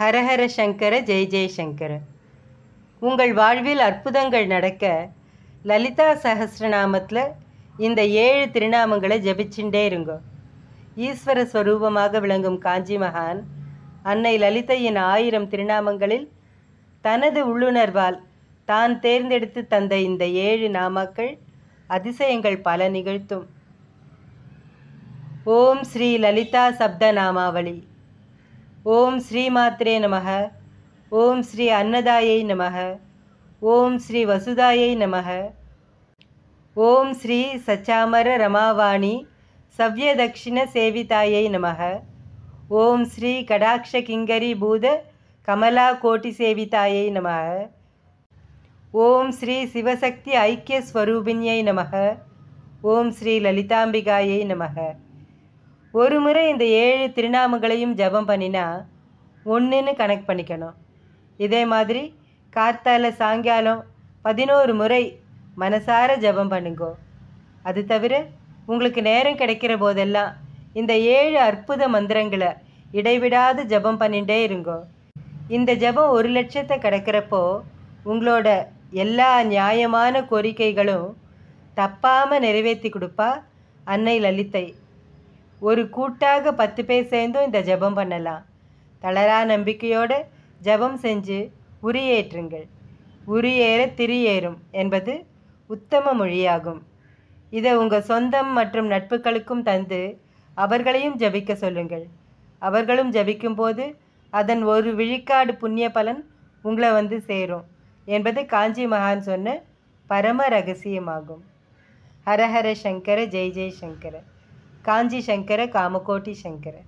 ஹரஹர சங்கர ஜெய் ஜெய்சங்கர உங்கள் வாழ்வில் அற்புதங்கள் நடக்க லலிதா சஹசிரநாமத்தில் இந்த ஏழு திருநாமங்களை ஜபிச்சுட்டே இருங்க ஈஸ்வர ஸ்வரூபமாக விளங்கும் காஞ்சி மகான் அன்னை லலிதையின் ஆயிரம் திருநாமங்களில் தனது உள்ளுணர்வால் தான் தேர்ந்தெடுத்து தந்த இந்த ஏழு நாமாக்கள் அதிசயங்கள் பல நிகழ்த்தும் ஓம் ஸ்ரீ லலிதா சப்த நாமாவளி ஓம் ஸ்ரீ ஸ்ரீமாத்ரே நமக ஓம் ஸ்ரீ அன்னதாயை நமக ஓம் ஸ்ரீ வசுதாயை நமக ஓம் ஸ்ரீ சச்சாமர ரமாவாணி சவ்யதக்ஷிண சேவிதாயை நமக ஓம் ஸ்ரீ கடாட்ச கிங்கரி பூத கமலா கோட்டி சேவிதாயை நமக ஓம் ஸ்ரீ சிவசக்தி ஐக்கிய ஸ்வரூபிணியை நமக ஓம் ஸ்ரீ லலிதாம்பிகாயை நமக ஒரு முறை இந்த ஏழு திருநாமங்களையும் ஜபம் பண்ணினா ஒன்றுன்னு கனெக்ட் பண்ணிக்கணும் இதே மாதிரி கார்த்தால சாயங்காலம் பதினோரு முறை மனசார ஜபம் பண்ணுங்கோ அது தவிர உங்களுக்கு நேரம் கிடைக்கிற போதெல்லாம் இந்த ஏழு அற்புத மந்திரங்களை இடைவிடாது ஜபம் பண்ணிகிட்டே இருங்கோ இந்த ஜபம் ஒரு லட்சத்தை கிடக்கிறப்போ உங்களோட எல்லா நியாயமான கோரிக்கைகளும் தப்பாமல் நிறைவேற்றி கொடுப்பா அன்னை லலித்தை ஒரு கூட்டாக பத்து பேர் சேர்ந்தும் இந்த ஜபம் பண்ணலாம் தளரா நம்பிக்கையோடு ஜபம் செஞ்சு உரியேற்றுங்கள் உரியேற திரியேறும் என்பது உத்தம மொழியாகும் இதை உங்கள் சொந்தம் மற்றும் நட்புகளுக்கும் தந்து அவர்களையும் ஜபிக்க சொல்லுங்கள் அவர்களும் ஜபிக்கும்போது அதன் ஒரு விழிக்காடு புண்ணிய பலன் உங்களை வந்து சேரும் என்பது காஞ்சி மகான் சொன்ன பரம ரகசியமாகும் ஹரஹர சங்கர ஜெய் ஜெய் சங்கர काी शंकर कामकोटि शंकर